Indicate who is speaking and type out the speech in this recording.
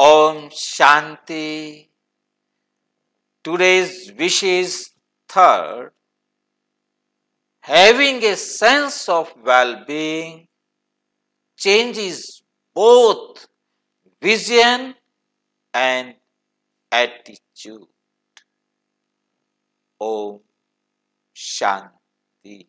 Speaker 1: Om Shanti. Today's wish is third, having a sense of well being changes both vision and attitude. Om Shanti.